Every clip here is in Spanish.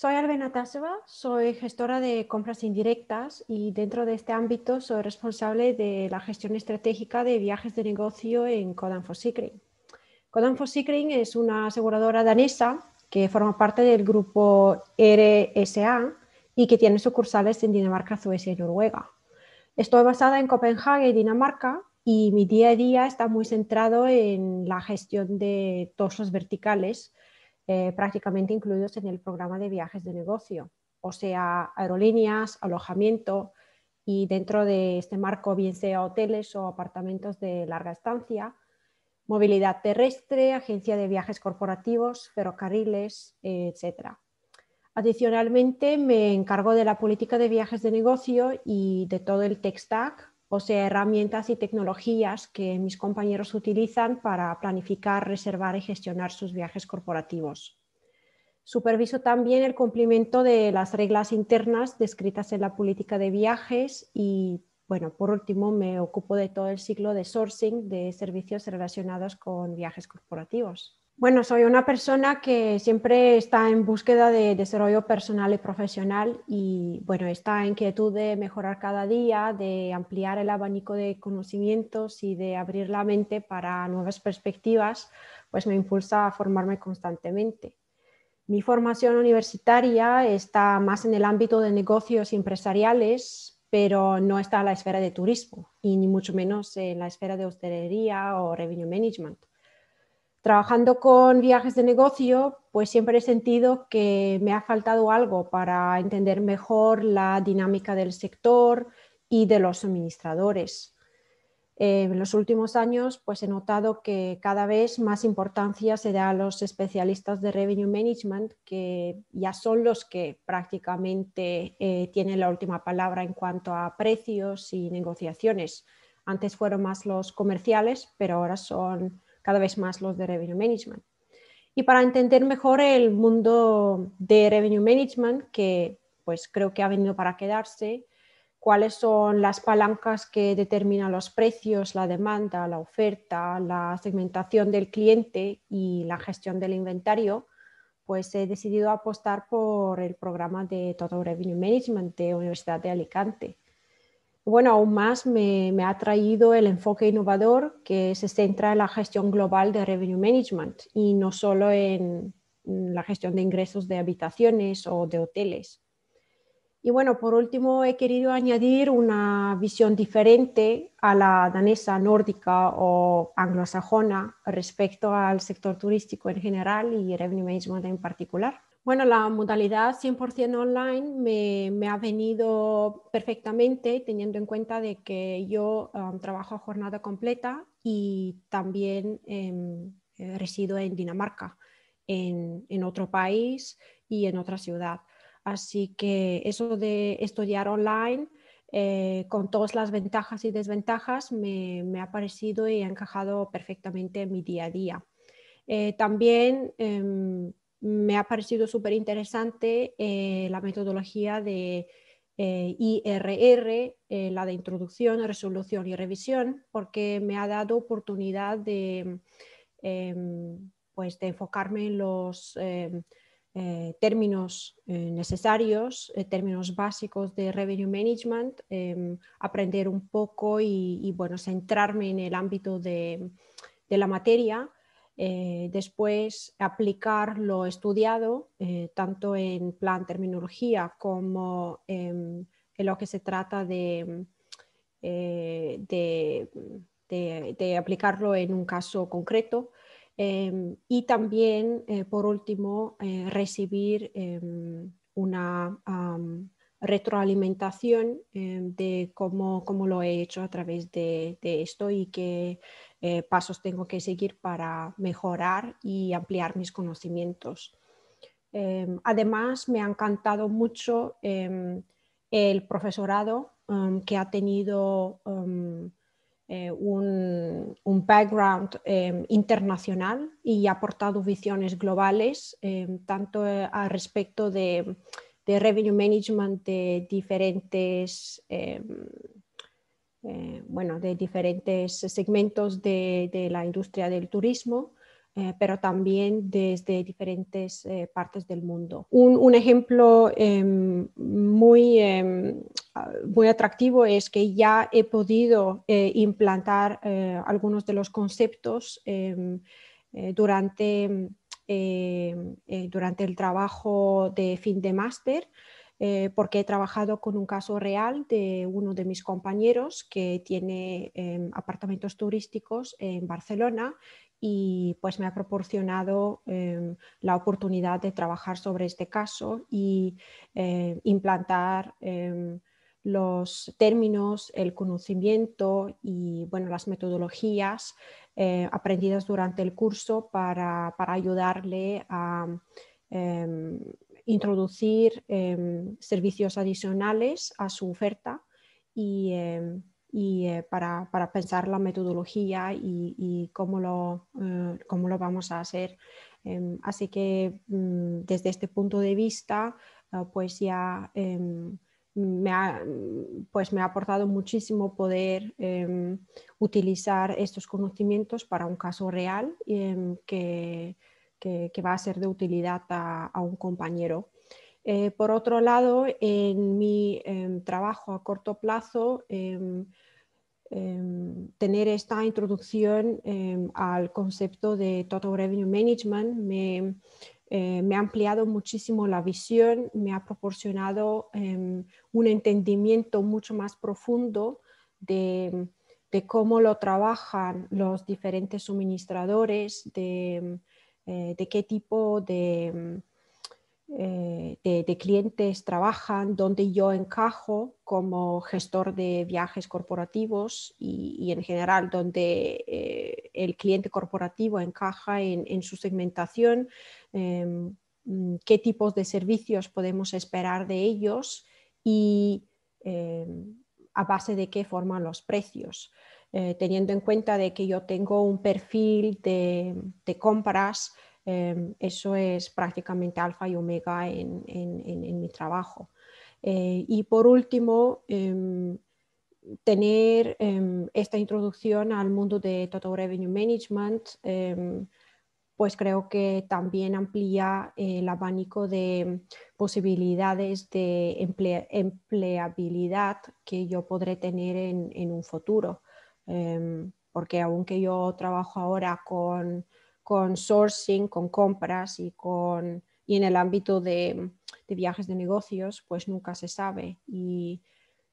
Soy Alvena Taseva, soy gestora de compras indirectas y dentro de este ámbito soy responsable de la gestión estratégica de viajes de negocio en Codan for Codan for es una aseguradora danesa que forma parte del grupo RSA y que tiene sucursales en Dinamarca, Suecia y Noruega. Estoy basada en Copenhague, Dinamarca, y mi día a día está muy centrado en la gestión de todos los verticales eh, prácticamente incluidos en el programa de viajes de negocio, o sea, aerolíneas, alojamiento y dentro de este marco, bien sea hoteles o apartamentos de larga estancia, movilidad terrestre, agencia de viajes corporativos, ferrocarriles, etc. Adicionalmente, me encargo de la política de viajes de negocio y de todo el tech stack o sea, herramientas y tecnologías que mis compañeros utilizan para planificar, reservar y gestionar sus viajes corporativos. Superviso también el cumplimiento de las reglas internas descritas en la política de viajes y, bueno, por último, me ocupo de todo el ciclo de sourcing de servicios relacionados con viajes corporativos. Bueno, soy una persona que siempre está en búsqueda de desarrollo personal y profesional y bueno, esta inquietud de mejorar cada día, de ampliar el abanico de conocimientos y de abrir la mente para nuevas perspectivas, pues me impulsa a formarme constantemente. Mi formación universitaria está más en el ámbito de negocios empresariales, pero no está en la esfera de turismo y ni mucho menos en la esfera de hostelería o revenue management. Trabajando con viajes de negocio, pues siempre he sentido que me ha faltado algo para entender mejor la dinámica del sector y de los administradores. en los últimos años, pues he notado que cada vez más importancia se da a los especialistas de revenue management, que ya son los que prácticamente eh, tienen la última palabra en cuanto a precios y negociaciones. Antes fueron más los comerciales, pero ahora son cada vez más los de Revenue Management. Y para entender mejor el mundo de Revenue Management, que pues creo que ha venido para quedarse, cuáles son las palancas que determinan los precios, la demanda, la oferta, la segmentación del cliente y la gestión del inventario, pues he decidido apostar por el programa de Total Revenue Management de Universidad de Alicante bueno, aún más me, ha traído el enfoque innovador que se centra en la gestión global de revenue management y no solo en la gestión de ingresos de habitaciones o de hoteles. Y bueno, por último, he querido añadir una visión diferente a la danesa, nórdica o anglosajona respecto al sector turístico en general y revenue management en particular. Bueno, la modalidad 100% online me, ha venido perfectamente teniendo en cuenta de que yo um, trabajo a jornada completa y también em, eh, resido en Dinamarca, en, otro país y en otra ciudad. Así que eso de estudiar online, eh, con todas las ventajas y desventajas, me, ha parecido y ha encajado perfectamente en mi día a día. Eh, también em, me ha parecido súper interesante eh, la metodología de eh, IRR, eh, la de introducción, resolución y revisión, porque me ha dado oportunidad de, em, pues, de enfocarme en los em, términos necesarios, términos básicos de revenue management, em, aprender un poco y, bueno, centrarme en el ámbito de la materia eh, después aplicar lo estudiado, eh, tanto en plan terminología como en lo que se trata eh, de, de, aplicarlo en un caso concreto. Em, y también, por último, recibir em, una retroalimentación eh, de cómo, cómo, lo he hecho a través de, esto y qué eh, pasos tengo que seguir para mejorar y ampliar mis conocimientos. Eh, además, me ha encantado mucho em, el profesorado em, que ha tenido em, un, un, background internacional y ha aportado visiones globales, tanto al respecto de de revenue management de diferentes, em, eh, bueno, de diferentes segmentos de, la industria del turismo. Eh, pero también desde diferentes eh, partes del mundo. Un, ejemplo em, muy, em, muy atractivo es que ya he podido implantar algunos de los conceptos durante Em, eh, durante el trabajo de fin de máster, eh, porque he trabajado con un caso real de uno de mis compañeros que tiene em, apartamentos turísticos en Barcelona y pues me ha proporcionado em, la oportunidad de trabajar sobre este caso y implantar los términos, el conocimiento y bueno, las metodologías eh, aprendidas durante el curso para, para ayudarle a em, introducir em, servicios adicionales a su oferta y, em, y eh, para, para, pensar la metodología y, y cómo, lo, eh, cómo, lo, vamos a hacer. así que mm, desde este punto de vista, ah, pues ya me ha, pues me ha aportado muchísimo poder em, utilizar estos conocimientos para un caso real em, que, va a ser de utilidad a, un compañero. Eh, por otro lado, en mi em, trabajo a corto plazo, tener esta introducción al concepto de Total Revenue Management me, eh, me ha ampliado muchísimo la visión, me ha proporcionado em, un entendimiento mucho más profundo de, cómo lo trabajan los diferentes suministradores, de eh, qué tipo de eh, de, clientes trabajan, dónde yo encajo como gestor de viajes corporativos y, en general dónde eh, el cliente corporativo encaja en, su segmentación, em, mm, qué tipos de servicios podemos esperar de ellos y em, a base de qué forman los precios. Eh, teniendo en cuenta de que yo tengo un perfil de compras Em, eso es prácticamente alfa y omega en, mi trabajo. Eh, y por último, em, tener em, esta introducción al mundo de Total Revenue Management, pues creo que también amplía el abanico de posibilidades de empleabilidad que yo podré tener en, un futuro. porque aunque yo trabajo ahora con con sourcing, con compras y, con, y en el ámbito de, viajes de negocios, pues nunca se sabe. Y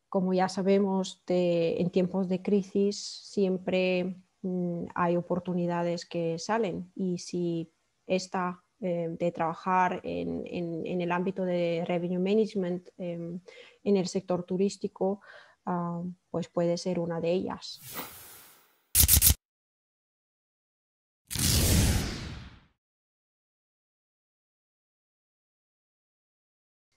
como ya sabemos, en tiempos de crisis siempre mm, hay oportunidades que salen y si esta eh, de trabajar en, en, el ámbito de revenue management em, en el sector turístico, ah, pues puede ser una de ellas.